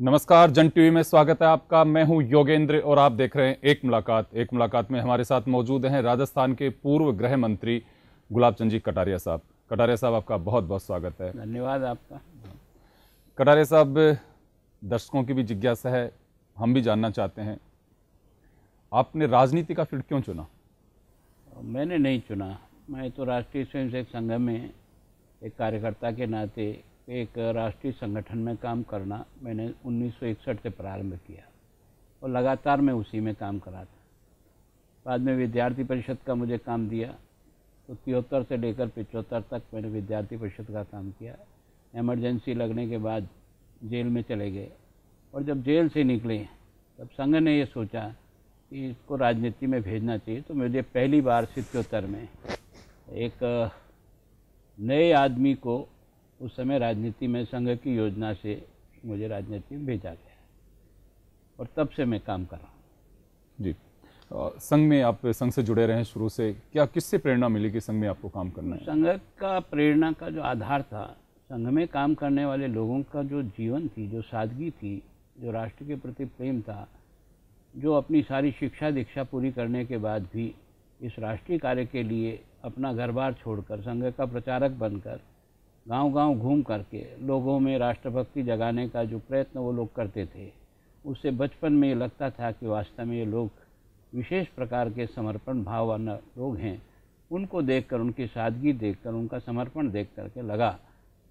नमस्कार जन टीवी में स्वागत है आपका मैं हूं योगेंद्र और आप देख रहे हैं एक मुलाकात एक मुलाकात में हमारे साथ मौजूद हैं राजस्थान के पूर्व गृह मंत्री गुलाब चंद जी कटारिया साहब कटारिया साहब आपका बहुत बहुत स्वागत है धन्यवाद आपका कटारिया साहब दर्शकों की भी जिज्ञासा है हम भी जानना चाहते हैं आपने राजनीति का फील्ड क्यों चुना मैंने नहीं चुना मैं तो राष्ट्रीय स्वयंसेवक संघ में एक कार्यकर्ता के नाते एक राष्ट्रीय संगठन में काम करना मैंने 1961 से प्रारंभ किया और लगातार मैं उसी में काम करा था बाद में विद्यार्थी परिषद का मुझे काम दिया तो तिहत्तर से लेकर पिचहत्तर तक मैंने विद्यार्थी परिषद का काम किया एमरजेंसी लगने के बाद जेल में चले गए और जब जेल से निकले तब संघ ने ये सोचा कि इसको राजनीति में भेजना चाहिए तो मुझे पहली बार सितर में एक नए आदमी को उस समय राजनीति में संघ की योजना से मुझे राजनीति में भेजा गया और तब से मैं काम कर रहा हूँ जी संघ में आप संघ से जुड़े रहे शुरू से क्या किससे प्रेरणा मिली कि संघ में आपको काम करना है संघ का प्रेरणा का जो आधार था संघ में काम करने वाले लोगों का जो जीवन थी जो सादगी थी जो राष्ट्र के प्रति प्रेम था जो अपनी सारी शिक्षा दीक्षा पूरी करने के बाद भी इस राष्ट्रीय कार्य के लिए अपना घर बार छोड़कर संघ का प्रचारक बनकर गांव-गांव घूम करके लोगों में राष्ट्रभक्ति जगाने का जो प्रयत्न वो लोग करते थे उससे बचपन में लगता था कि वास्तव में ये लोग विशेष प्रकार के समर्पण भाव वाले लोग हैं उनको देखकर उनकी सादगी देखकर उनका समर्पण देख करके लगा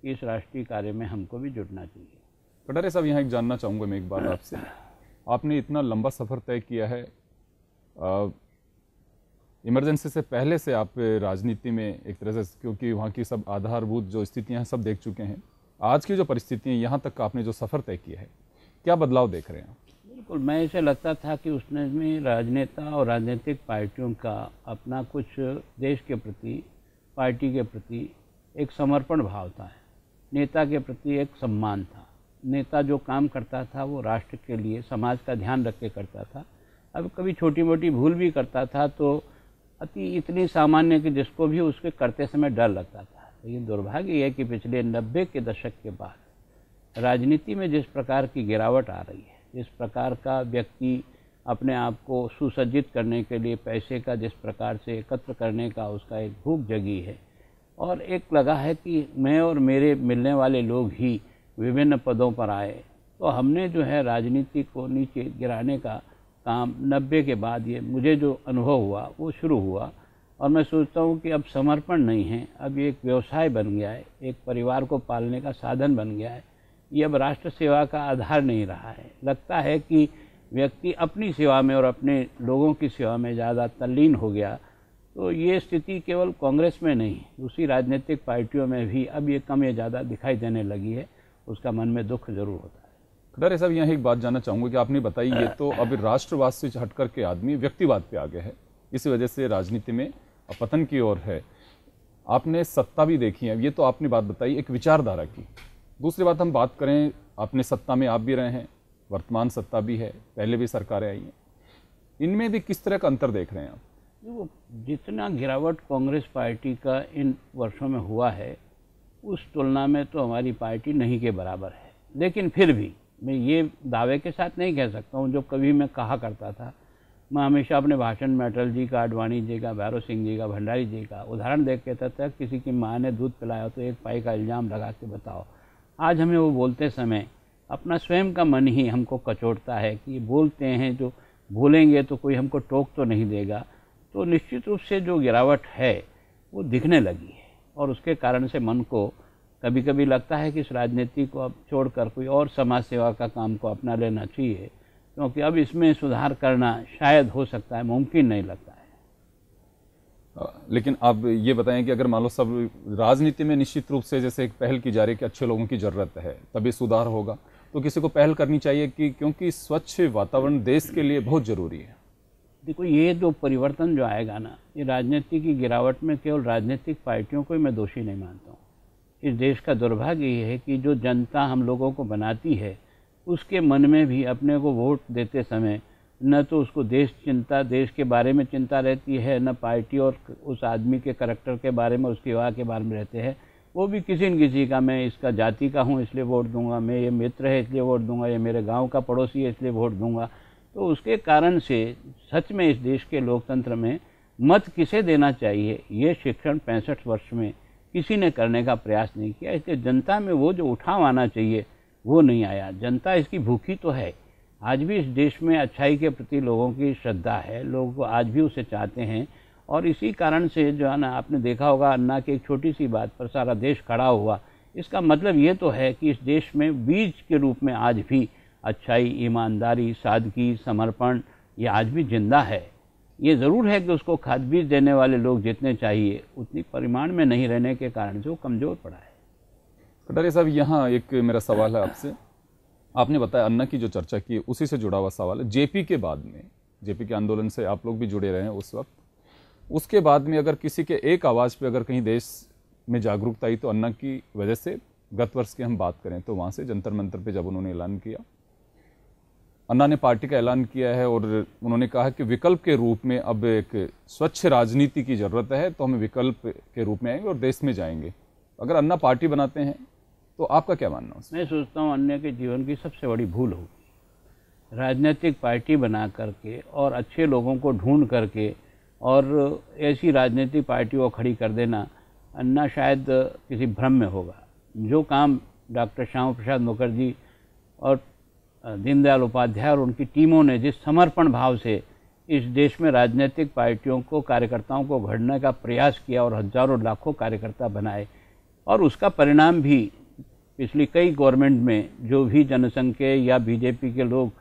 कि इस राष्ट्रीय कार्य में हमको भी जुटना चाहिए कटारे साहब यहाँ एक जानना चाहूँगा मैं एक बात आपसे आपने इतना लंबा सफ़र तय किया है आ, इमरजेंसी से पहले से आप राजनीति में एक तरह से क्योंकि वहाँ की सब आधारभूत जो स्थितियाँ हैं सब देख चुके हैं आज की जो परिस्थितियाँ यहाँ तक का आपने जो सफ़र तय किया है क्या बदलाव देख रहे हैं बिल्कुल मैं इसे लगता था कि उसने में राजनेता और राजनीतिक पार्टियों का अपना कुछ देश के प्रति पार्टी के प्रति एक समर्पण भाव था नेता के प्रति एक सम्मान था नेता जो काम करता था वो राष्ट्र के लिए समाज का ध्यान रख के करता था अब कभी छोटी मोटी भूल भी करता था तो अति इतनी सामान्य कि जिसको भी उसके करते समय डर लगता था लेकिन दुर्भाग्य है कि पिछले नब्बे के दशक के बाद राजनीति में जिस प्रकार की गिरावट आ रही है जिस प्रकार का व्यक्ति अपने आप को सुसज्जित करने के लिए पैसे का जिस प्रकार से एकत्र करने का उसका एक भूख जगी है और एक लगा है कि मैं और मेरे मिलने वाले लोग ही विभिन्न पदों पर आए तो हमने जो है राजनीति को नीचे गिराने का काम नब्बे के बाद ये मुझे जो अनुभव हुआ वो शुरू हुआ और मैं सोचता हूँ कि अब समर्पण नहीं है अब ये एक व्यवसाय बन गया है एक परिवार को पालने का साधन बन गया है ये अब राष्ट्र सेवा का आधार नहीं रहा है लगता है कि व्यक्ति अपनी सेवा में और अपने लोगों की सेवा में ज़्यादा तल्लीन हो गया तो ये स्थिति केवल कांग्रेस में नहीं दूसरी राजनीतिक पार्टियों में भी अब ये कम या ज़्यादा दिखाई देने लगी है उसका मन में दुख जरूर होता है डॉक्टर साहब यहाँ एक बात जानना चाहूँगा कि आपने बताई ये तो अब राष्ट्रवाद से हट करके आदमी व्यक्तिवाद पे आ गया है इस वजह से राजनीति में अपतन की ओर है आपने सत्ता भी देखी है ये तो आपने बात बताई एक विचारधारा की दूसरी बात हम बात करें आपने सत्ता में आप भी रहे हैं वर्तमान सत्ता भी है पहले भी सरकारें आई हैं इनमें भी किस तरह का अंतर देख रहे हैं आप देखो जितना गिरावट कांग्रेस पार्टी का इन वर्षों में हुआ है उस तुलना में तो हमारी पार्टी नहीं के बराबर है लेकिन फिर भी मैं ये दावे के साथ नहीं कह सकता हूँ जो कभी मैं कहा करता था मैं हमेशा अपने भाषण में अटल जी का अडवाणी जी का भैरव सिंह जी का भंडारी जी का उदाहरण देख कहता था किसी की माँ ने दूध पिलाया तो एक पाई का इल्ज़ाम लगा के बताओ आज हमें वो बोलते समय अपना स्वयं का मन ही हमको कचोटता है कि बोलते हैं जो बोलेंगे तो कोई हमको टोक तो नहीं देगा तो निश्चित रूप से जो गिरावट है वो दिखने लगी है और उसके कारण से मन को कभी कभी लगता है कि इस राजनीति को अब छोड़कर कोई और समाज सेवा का काम को अपना लेना चाहिए क्योंकि अब इसमें सुधार करना शायद हो सकता है मुमकिन नहीं लगता है लेकिन आप ये बताएं कि अगर मान लो सब राजनीति में निश्चित रूप से जैसे एक पहल की जा रही है कि अच्छे लोगों की ज़रूरत है तभी सुधार होगा तो किसी को पहल करनी चाहिए कि क्योंकि स्वच्छ वातावरण देश के लिए बहुत ज़रूरी है देखो ये जो परिवर्तन जो आएगा ना ये राजनीति की गिरावट में केवल राजनीतिक पार्टियों को ही मैं दोषी नहीं मानता हूँ इस देश का दुर्भाग्य ये है कि जो जनता हम लोगों को बनाती है उसके मन में भी अपने को वोट देते समय न तो उसको देश चिंता देश के बारे में चिंता रहती है न पार्टी और उस आदमी के करैक्टर के बारे में उसकी वाह के बारे में रहते हैं वो भी किसी न किसी का मैं इसका जाति का हूँ इसलिए वोट दूंगा मैं ये मित्र है इसलिए वोट दूंगा ये मेरे गांव का पड़ोसी है इसलिए वोट दूंगा तो उसके कारण से सच में इस देश के लोकतंत्र में मत किसे देना चाहिए ये शिक्षण पैंसठ वर्ष में किसी ने करने का प्रयास नहीं किया इसलिए जनता में वो जो उठाव आना चाहिए वो नहीं आया जनता इसकी भूखी तो है आज भी इस देश में अच्छाई के प्रति लोगों की श्रद्धा है लोग आज भी उसे चाहते हैं और इसी कारण से जो है ना आपने देखा होगा अन्ना की एक छोटी सी बात पर सारा देश खड़ा हुआ इसका मतलब ये तो है कि इस देश में बीज के रूप में आज भी अच्छाई ईमानदारी सादगी समर्पण ये आज भी जिंदा है ये ज़रूर है कि उसको खाद बीज देने वाले लोग जितने चाहिए उतनी परिमाण में नहीं रहने के कारण जो कमज़ोर पड़ा है डॉक्टर साहब यहाँ एक मेरा सवाल है आपसे आपने बताया अन्ना की जो चर्चा की उसी से जुड़ा हुआ सवाल है जेपी के बाद में जेपी के आंदोलन से आप लोग भी जुड़े रहे हैं उस वक्त उसके बाद में अगर किसी के एक आवाज़ पे अगर कहीं देश में जागरूकता आई तो अन्ना की वजह से गत वर्ष की हम बात करें तो वहाँ से जंतर मंत्र पे जब उन्होंने ऐलान किया अन्ना ने पार्टी का ऐलान किया है और उन्होंने कहा कि विकल्प के रूप में अब एक स्वच्छ राजनीति की ज़रूरत है तो हम विकल्प के रूप में आएंगे और देश में जाएंगे अगर अन्ना पार्टी बनाते हैं तो आपका क्या मानना मैं सोचता हूँ अन्य के जीवन की सबसे बड़ी भूल होगी राजनीतिक पार्टी बना करके और अच्छे लोगों को ढूंढ करके और ऐसी राजनीतिक पार्टी को खड़ी कर देना अन्ना शायद किसी भ्रम में होगा जो काम डॉक्टर श्यामा प्रसाद मुखर्जी और दीनदयाल उपाध्याय और उनकी टीमों ने जिस समर्पण भाव से इस देश में राजनीतिक पार्टियों को कार्यकर्ताओं को घड़ने का प्रयास किया और हजारों लाखों कार्यकर्ता बनाए और उसका परिणाम भी पिछली कई गवर्नमेंट में जो भी जनसंघ के या बीजेपी के लोग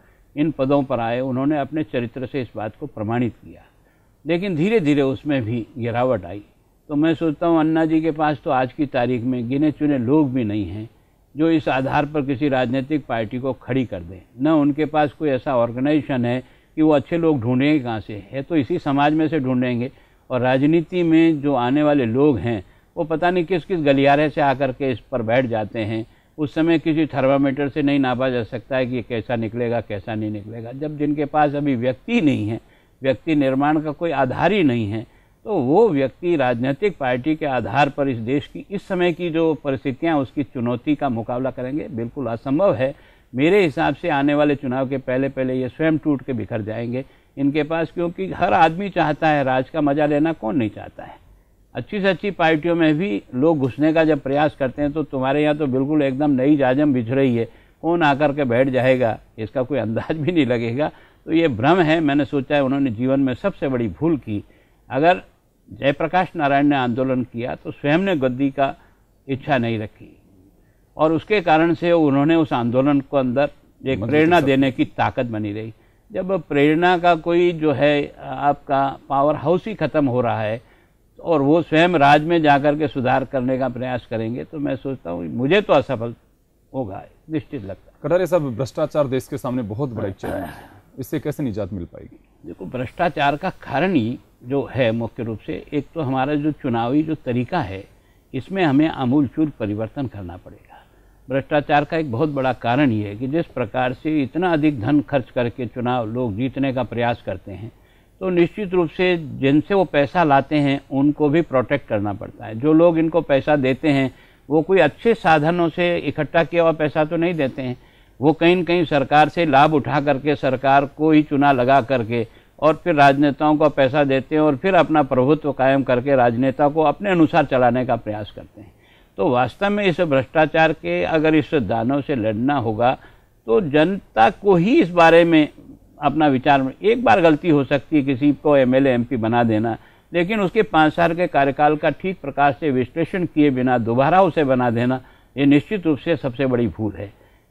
इन पदों पर आए उन्होंने अपने चरित्र से इस बात को प्रमाणित किया लेकिन धीरे धीरे उसमें भी गिरावट आई तो मैं सोचता हूँ अन्ना जी के पास तो आज की तारीख में गिने चुने लोग भी नहीं हैं जो इस आधार पर किसी राजनीतिक पार्टी को खड़ी कर दें न उनके पास कोई ऐसा ऑर्गेनाइजेशन है कि वो अच्छे लोग ढूंढेंगे कहाँ से है तो इसी समाज में से ढूंढेंगे और राजनीति में जो आने वाले लोग हैं वो पता नहीं किस किस गलियारे से आकर के इस पर बैठ जाते हैं उस समय किसी थर्मामीटर से नहीं नापा जा सकता है कि कैसा निकलेगा कैसा नहीं निकलेगा जब जिनके पास अभी व्यक्ति नहीं है व्यक्ति निर्माण का कोई आधार ही नहीं है तो वो व्यक्ति राजनीतिक पार्टी के आधार पर इस देश की इस समय की जो परिस्थितियाँ उसकी चुनौती का मुकाबला करेंगे बिल्कुल असंभव है मेरे हिसाब से आने वाले चुनाव के पहले पहले ये स्वयं टूट के बिखर जाएंगे इनके पास क्योंकि हर आदमी चाहता है राज का मजा लेना कौन नहीं चाहता है अच्छी से अच्छी पार्टियों में भी लोग घुसने का जब प्रयास करते हैं तो तुम्हारे यहाँ तो बिल्कुल एकदम नई जाजम बिछ रही है कौन आकर के बैठ जाएगा इसका कोई अंदाज भी नहीं लगेगा तो ये भ्रम है मैंने सोचा है उन्होंने जीवन में सबसे बड़ी भूल की अगर जयप्रकाश नारायण ने आंदोलन किया तो स्वयं ने गद्दी का इच्छा नहीं रखी और उसके कारण से उन्होंने उस आंदोलन को अंदर एक प्रेरणा देने की ताकत बनी रही जब प्रेरणा का कोई जो है आपका पावर हाउस ही ख़त्म हो रहा है और वो स्वयं राज में जाकर के सुधार करने का प्रयास करेंगे तो मैं सोचता हूँ मुझे तो असफल होगा निश्चित लगता है कटारे साहब भ्रष्टाचार देश के सामने बहुत बड़ा चैलेंज है इससे कैसे निजात मिल पाएगी देखो भ्रष्टाचार का कारण ही जो है मुख्य रूप से एक तो हमारा जो चुनावी जो तरीका है इसमें हमें आमूलचूल परिवर्तन करना पड़ेगा भ्रष्टाचार का एक बहुत बड़ा कारण ये है कि जिस प्रकार से इतना अधिक धन खर्च करके चुनाव लोग जीतने का प्रयास करते हैं तो निश्चित रूप से जिनसे वो पैसा लाते हैं उनको भी प्रोटेक्ट करना पड़ता है जो लोग इनको पैसा देते हैं वो कोई अच्छे साधनों से इकट्ठा किया हुआ पैसा तो नहीं देते हैं वो कहीं ना कहीं सरकार से लाभ उठा करके सरकार को ही चुना लगा करके और फिर राजनेताओं को पैसा देते हैं और फिर अपना प्रभुत्व कायम करके राजनेता को अपने अनुसार चलाने का प्रयास करते हैं तो वास्तव में इस भ्रष्टाचार के अगर इस दानव से लड़ना होगा तो जनता को ही इस बारे में अपना विचार में एक बार गलती हो सकती है किसी को एम एल बना देना लेकिन उसके पाँच साल के कार्यकाल का ठीक प्रकार से विश्लेषण किए बिना दोबारा उसे बना देना ये निश्चित रूप से सबसे बड़ी भूल है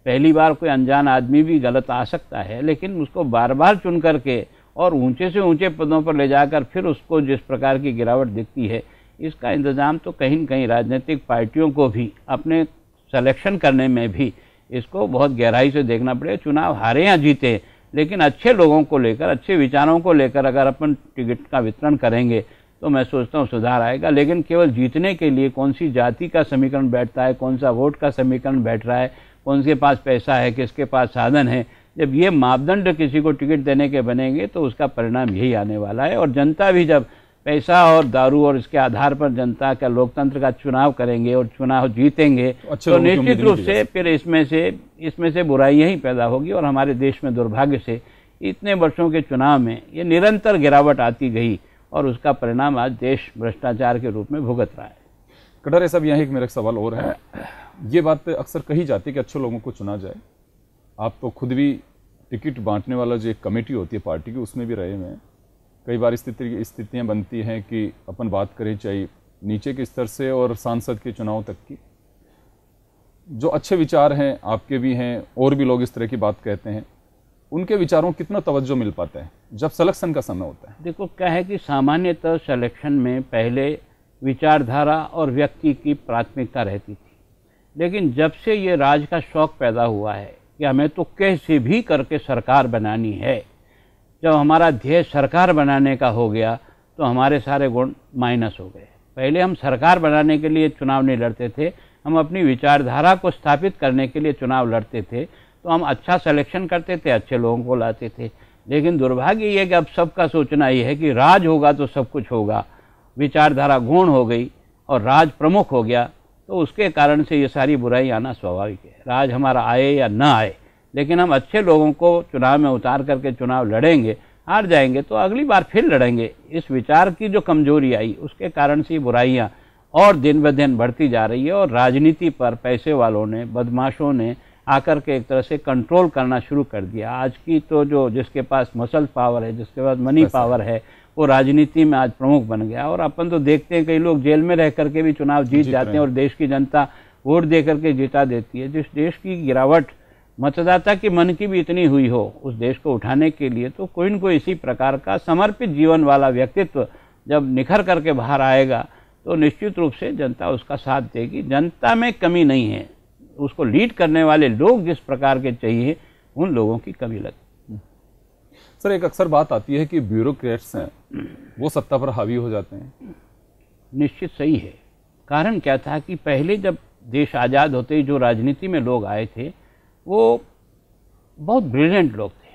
पहली बार कोई अनजान आदमी भी गलत आ सकता है लेकिन उसको बार बार चुन करके और ऊंचे से ऊंचे पदों पर ले जाकर फिर उसको जिस प्रकार की गिरावट दिखती है इसका इंतज़ाम तो कहीं न कहीं राजनीतिक पार्टियों को भी अपने सलेक्शन करने में भी इसको बहुत गहराई से देखना पड़ेगा चुनाव हारे या जीते लेकिन अच्छे लोगों को लेकर अच्छे विचारों को लेकर अगर अपन टिकट का वितरण करेंगे तो मैं सोचता हूँ सुधार आएगा लेकिन केवल जीतने के लिए कौन सी जाति का समीकरण बैठता है कौन सा वोट का समीकरण बैठ रहा है कौन के पास पैसा है किसके पास साधन है जब ये मापदंड किसी को टिकट देने के बनेंगे तो उसका परिणाम यही आने वाला है और जनता भी जब पैसा और दारू और इसके आधार पर जनता का लोकतंत्र का चुनाव करेंगे और चुनाव जीतेंगे तो, तो निश्चित रूप से फिर इसमें से इसमें से बुराइयाँ ही पैदा होगी और हमारे देश में दुर्भाग्य से इतने वर्षों के चुनाव में ये निरंतर गिरावट आती गई और उसका परिणाम आज देश भ्रष्टाचार के रूप में भुगत रहा है कटरे साहब यहाँ एक मेरा सवाल और है ये बात अक्सर कही जाती है कि अच्छे लोगों को चुना जाए आप तो खुद भी टिकट बांटने वाला जो एक कमेटी होती है पार्टी की उसमें भी रहे हुए हैं कई बार स्थिति स्थितियाँ बनती हैं कि अपन बात करें चाहिए नीचे के स्तर से और सांसद के चुनाव तक की जो अच्छे विचार हैं आपके भी हैं और भी लोग इस तरह की बात कहते हैं उनके विचारों कितना तवज्जो मिल पाता है जब सलेक्शन का समय होता है देखो क्या है कि सामान्यतः सलेक्शन में पहले विचारधारा और व्यक्ति की प्राथमिकता रहती थी लेकिन जब से ये राज का शौक पैदा हुआ है कि हमें तो कैसे भी करके सरकार बनानी है जब हमारा ध्येय सरकार बनाने का हो गया तो हमारे सारे गुण माइनस हो गए पहले हम सरकार बनाने के लिए चुनाव नहीं लड़ते थे हम अपनी विचारधारा को स्थापित करने के लिए चुनाव लड़ते थे तो हम अच्छा सिलेक्शन करते थे अच्छे लोगों को लाते थे लेकिन दुर्भाग्य ये कि अब सबका सोचना ये है कि राज होगा तो सब कुछ होगा विचारधारा गुण हो गई और राज प्रमुख हो गया तो उसके कारण से ये सारी बुराई आना स्वाभाविक है राज हमारा आए या ना आए लेकिन हम अच्छे लोगों को चुनाव में उतार करके चुनाव लड़ेंगे हार जाएंगे तो अगली बार फिर लड़ेंगे इस विचार की जो कमजोरी आई उसके कारण से बुराइयाँ और दिन ब दिन बढ़ती जा रही है और राजनीति पर पैसे वालों ने बदमाशों ने आकर के एक तरह से कंट्रोल करना शुरू कर दिया आज की तो जो जिसके पास मसल पावर है जिसके पास मनी पावर है वो राजनीति में आज प्रमुख बन गया और अपन तो देखते हैं कई लोग जेल में रह करके भी चुनाव जीत जाते हैं और देश की जनता वोट दे करके जिता देती है जिस देश की गिरावट मतदाता के मन की भी इतनी हुई हो उस देश को उठाने के लिए तो कोई न कोई इसी प्रकार का समर्पित जीवन वाला व्यक्तित्व जब निखर करके बाहर आएगा तो निश्चित रूप से जनता उसका साथ देगी जनता में कमी नहीं है उसको लीड करने वाले लोग जिस प्रकार के चाहिए उन लोगों की कमी लगती सर एक अक्सर बात आती है कि ब्यूरोक्रेट्स हैं हम्म। वो सत्ता पर हावी हो जाते हैं निश्चित सही है कारण क्या था कि पहले जब देश आज़ाद होते ही जो राजनीति में लोग आए थे वो बहुत ब्रिलियंट लोग थे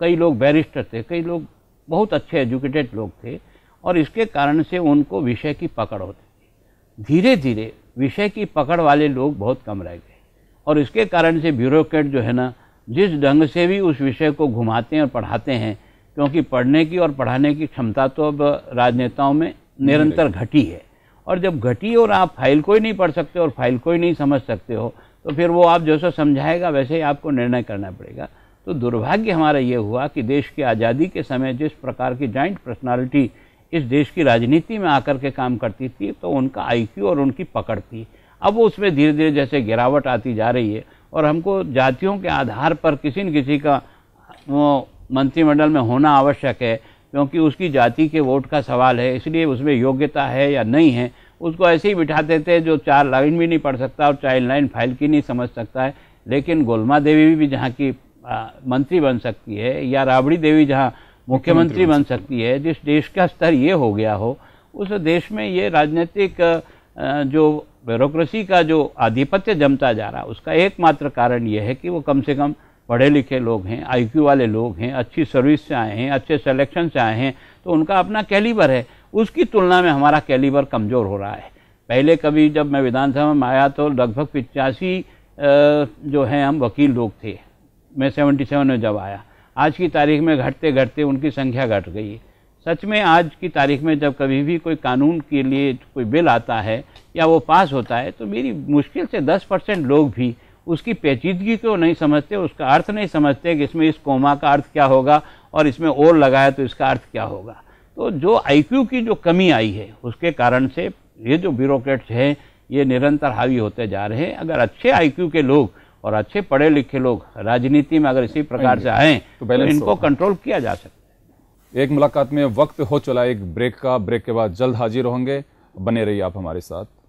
कई लोग बैरिस्टर थे कई लोग बहुत अच्छे एजुकेटेड लोग थे और इसके कारण से उनको विषय की पकड़ होती थी धीरे धीरे विषय की पकड़ वाले लोग बहुत कम रह गए और इसके कारण से ब्यूरोक्रेट जो है ना जिस ढंग से भी उस विषय को घुमाते हैं और पढ़ाते हैं क्योंकि पढ़ने की और पढ़ाने की क्षमता तो अब राजनेताओं में निरंतर घटी है और जब घटी और आप फाइल को ही नहीं पढ़ सकते और फाइल को ही नहीं समझ सकते हो तो फिर वो आप जैसा समझाएगा वैसे ही आपको निर्णय करना पड़ेगा तो दुर्भाग्य हमारा ये हुआ कि देश की आज़ादी के समय जिस प्रकार की जॉइंट पर्सनालिटी इस देश की राजनीति में आकर के काम करती थी तो उनका आईक्यू और उनकी पकड़ थी अब वो उसमें धीरे धीरे जैसे गिरावट आती जा रही है और हमको जातियों के आधार पर किसी न किसी का वो मंत्रिमंडल में होना आवश्यक है क्योंकि उसकी जाति के वोट का सवाल है इसलिए उसमें योग्यता है या नहीं है उसको ऐसे ही बिठा देते हैं जो चार लाइन भी नहीं पढ़ सकता और चाइल्ड लाइन फाइल की नहीं समझ सकता है लेकिन गोलमा देवी भी जहाँ की मंत्री बन सकती है या राबड़ी देवी जहाँ मुख्यमंत्री बन सकती है जिस देश का स्तर ये हो गया हो उस देश में ये राजनीतिक जो ब्यूरोक्रेसी का जो आधिपत्य जमता जा रहा उसका एकमात्र कारण यह है कि वो कम से कम पढ़े लिखे लोग हैं आईक्यू वाले लोग हैं अच्छी सर्विस से आए हैं अच्छे सेलेक्शन से आए हैं तो उनका अपना कैलिबर है उसकी तुलना में हमारा कैलिबर कमज़ोर हो रहा है पहले कभी जब मैं विधानसभा में आया तो लगभग पिचासी जो हैं हम वकील लोग थे मैं सेवेंटी सेवन में जब आया आज की तारीख में घटते घटते उनकी संख्या घट गई सच में आज की तारीख में जब कभी भी कोई कानून के लिए कोई बिल आता है या वो पास होता है तो मेरी मुश्किल से 10 परसेंट लोग भी उसकी पेचीदगी को नहीं समझते उसका अर्थ नहीं समझते कि इसमें इस कोमा का अर्थ क्या होगा और इसमें और लगाया तो इसका अर्थ क्या होगा तो जो आईक्यू की जो कमी आई है उसके कारण से ये जो ब्यूरोक्रेट्स हैं ये निरंतर हावी होते जा रहे हैं अगर अच्छे आईक्यू के लोग और अच्छे पढ़े लिखे लोग राजनीति में अगर इसी प्रकार से आए तो, तो इनको कंट्रोल किया जा सकता एक मुलाकात में वक्त हो चला एक ब्रेक का ब्रेक के बाद जल्द हाजिर होंगे बने रहिए आप हमारे साथ